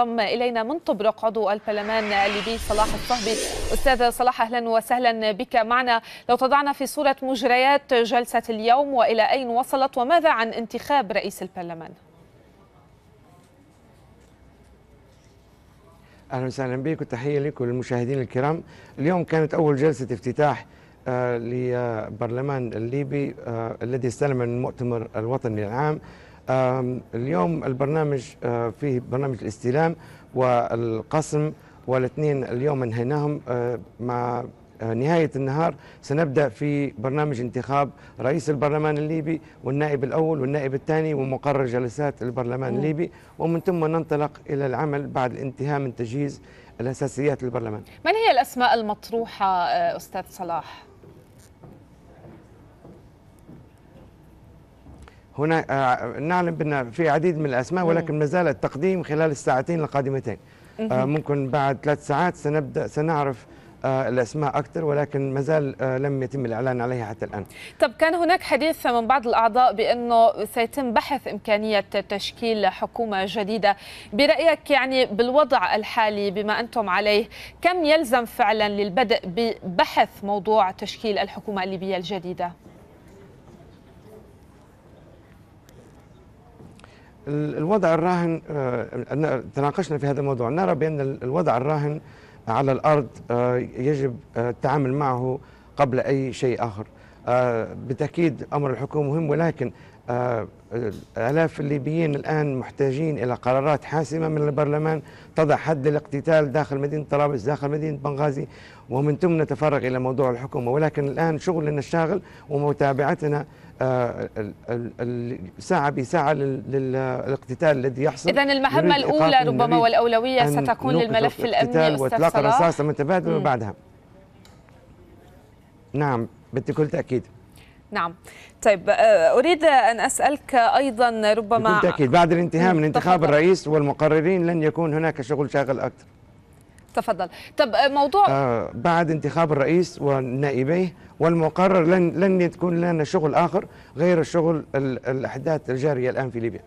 انضم الينا من طبرق عضو البرلمان الليبي صلاح الصهبي استاذ صلاح اهلا وسهلا بك معنا لو تضعنا في صوره مجريات جلسه اليوم والى اين وصلت وماذا عن انتخاب رئيس البرلمان اهلا وسهلا بك وتحيه لك وللمشاهدين الكرام اليوم كانت اول جلسه افتتاح آه، لبرلمان الليبي آه، الذي استلم من المؤتمر الوطني العام اليوم البرنامج فيه برنامج الاستلام والقسم والاثنين اليوم انهيناهم مع نهاية النهار سنبدأ في برنامج انتخاب رئيس البرلمان الليبي والنائب الأول والنائب الثاني ومقرر جلسات البرلمان الليبي ومن ثم ننطلق إلى العمل بعد الانتهاء من تجهيز الأساسيات للبرلمان من هي الأسماء المطروحة أستاذ صلاح؟ هنا آه، نعلم بأن في عديد من الأسماء ولكن ما زال التقديم خلال الساعتين القادمتين آه، ممكن بعد ثلاث ساعات سنبدأ سنعرف آه، الأسماء أكثر ولكن ما زال لم يتم الإعلان عليها حتى الآن طب كان هناك حديث من بعض الأعضاء بأنه سيتم بحث إمكانية تشكيل حكومة جديدة برأيك يعني بالوضع الحالي بما أنتم عليه كم يلزم فعلا للبدء ببحث موضوع تشكيل الحكومة الليبية الجديدة؟ الوضع الراهن آه، تناقشنا في هذا الموضوع نرى بأن الوضع الراهن على الأرض آه، يجب آه، التعامل معه قبل أي شيء آخر آه، بالتاكيد امر الحكومه مهم ولكن آه، الاف الليبيين الان محتاجين الى قرارات حاسمه من البرلمان تضع حد الاقتتال داخل مدينه طرابلس داخل مدينه بنغازي ومن ثم نتفرغ الى موضوع الحكومه ولكن الان شغلنا الشاغل ومتابعتنا آه، ساعة بساعة للاقتتال الذي يحصل إذا المهمة الأولى ربما والأولوية ستكون للملف الأمني وإطلاق الرصاصة متبادلة وبعدها نعم بكل تاكيد نعم طيب آه، اريد ان اسالك ايضا ربما بكل تاكيد بعد الانتهاء من انتخاب الرئيس والمقررين لن يكون هناك شغل شاغل اكثر تفضل طب آه، موضوع آه بعد انتخاب الرئيس ونائبيه والمقرر لن لن تكون لنا شغل اخر غير الشغل الاحداث الجاريه الان في ليبيا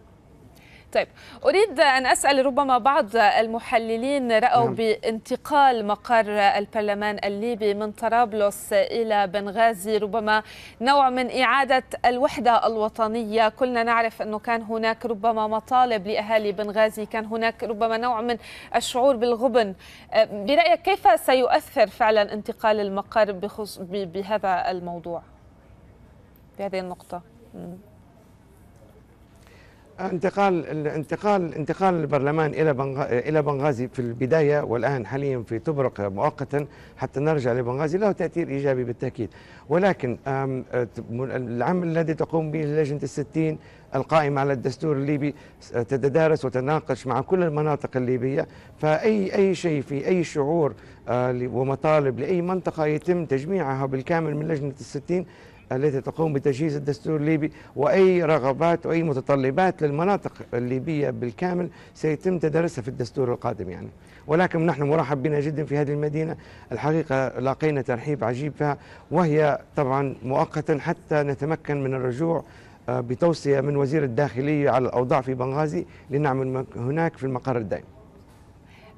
طيب أريد أن أسأل ربما بعض المحللين رأوا نعم. بانتقال مقر البرلمان الليبي من طرابلس إلى بنغازي ربما نوع من إعادة الوحدة الوطنية كلنا نعرف أنه كان هناك ربما مطالب لأهالي بنغازي كان هناك ربما نوع من الشعور بالغبن برأيك كيف سيؤثر فعلا انتقال المقر بخص... بهذا الموضوع بهذه النقطة؟ انتقال انتقال انتقال البرلمان الى الى بنغازي في البدايه والان حاليا في تبرق مؤقتا حتى نرجع لبنغازي له تاثير ايجابي بالتاكيد ولكن العمل الذي تقوم به لجنه الستين القائمه على الدستور الليبي تتدارس وتناقش مع كل المناطق الليبيه فاي اي شيء في اي شعور آه، ومطالب لاي منطقه يتم تجميعها بالكامل من لجنه الستين التي تقوم بتجهيز الدستور الليبي واي رغبات واي متطلبات للمناطق الليبيه بالكامل سيتم تدارسها في الدستور القادم يعني ولكن نحن مرحب بنا جدا في هذه المدينه الحقيقه لاقينا ترحيب عجيب فيها وهي طبعا مؤقتا حتى نتمكن من الرجوع آه، بتوصيه من وزير الداخليه على الاوضاع في بنغازي لنعمل هناك في المقر الدائم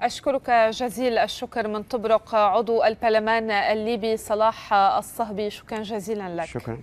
أشكرك جزيل الشكر من طبرق عضو البرلمان الليبي صلاح الصهبي شكرا جزيلا لك شكرا